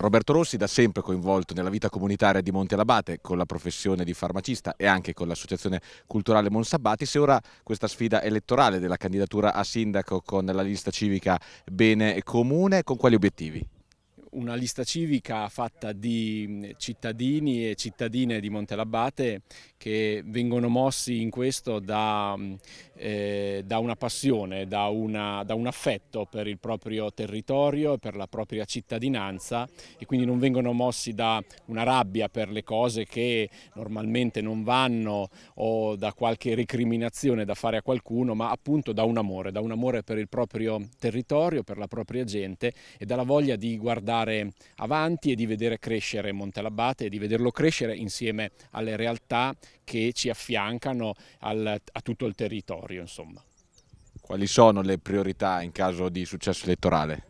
Roberto Rossi da sempre coinvolto nella vita comunitaria di Monte Labate con la professione di farmacista e anche con l'associazione culturale Monsabbati, se ora questa sfida elettorale della candidatura a sindaco con la lista civica Bene Comune, con quali obiettivi? una lista civica fatta di cittadini e cittadine di Montelabbate che vengono mossi in questo da, eh, da una passione, da, una, da, un affetto per il proprio territorio per la propria cittadinanza e quindi non vengono mossi da una rabbia per le cose che normalmente non vanno o da qualche recriminazione da fare a qualcuno, ma appunto da un amore, da un amore per il proprio territorio, per la propria gente e dalla voglia di guardare andare avanti e di vedere crescere Montelabate e di vederlo crescere insieme alle realtà che ci affiancano al, a tutto il territorio. Insomma. Quali sono le priorità in caso di successo elettorale?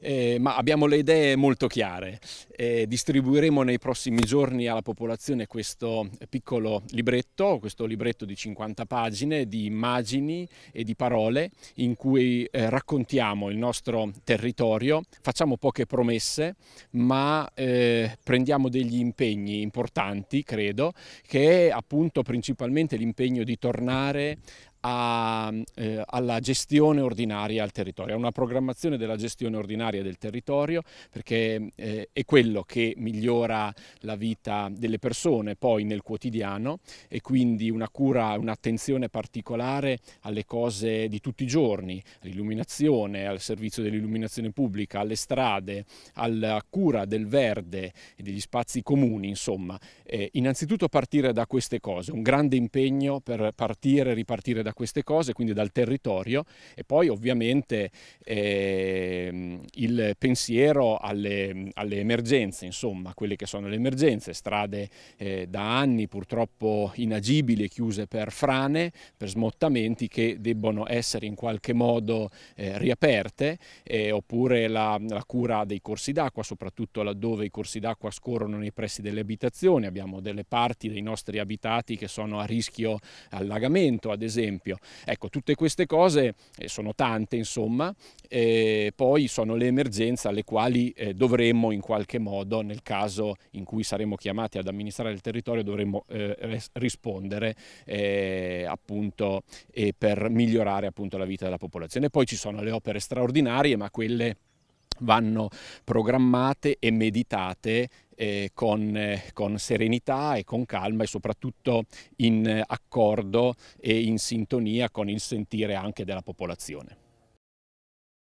eh, ma abbiamo le idee molto chiare. Eh, distribuiremo nei prossimi giorni alla popolazione questo piccolo libretto, questo libretto di 50 pagine di immagini e di parole in cui eh, raccontiamo il nostro territorio, facciamo poche promesse, ma eh, prendiamo degli impegni importanti, credo, che è appunto principalmente l'impegno di tornare a, eh, alla gestione ordinaria al territorio, a una programmazione della gestione ordinaria del territorio perché eh, è quello che migliora la vita delle persone poi nel quotidiano e quindi una cura, un'attenzione particolare alle cose di tutti i giorni, all'illuminazione, al servizio dell'illuminazione pubblica, alle strade, alla cura del verde e degli spazi comuni, insomma. Eh, innanzitutto partire da queste cose, un grande impegno per partire, e ripartire da queste cose, quindi dal territorio e poi ovviamente eh, il pensiero alle, alle, emergenze, insomma, quelle che sono le emergenze, strade eh, da anni purtroppo inagibili chiuse per frane, per smottamenti che debbono essere in qualche modo eh, riaperte, eh, oppure la, la cura dei corsi d'acqua, soprattutto laddove i corsi d'acqua scorrono nei pressi delle abitazioni, abbiamo delle parti dei nostri abitati che sono a rischio allagamento, ad esempio esempio. Ecco, tutte queste cose eh, sono tante, insomma, eh, poi sono le emergenze alle quali eh, dovremmo in qualche modo, nel caso in cui saremo chiamati ad amministrare il territorio, dovremmo eh, rispondere eh, appunto per migliorare appunto la vita della popolazione. Poi ci sono le opere straordinarie, ma quelle vanno programmate e meditate eh, con, eh, con, serenità e con calma e soprattutto in eh, accordo e in sintonia con il sentire anche della popolazione.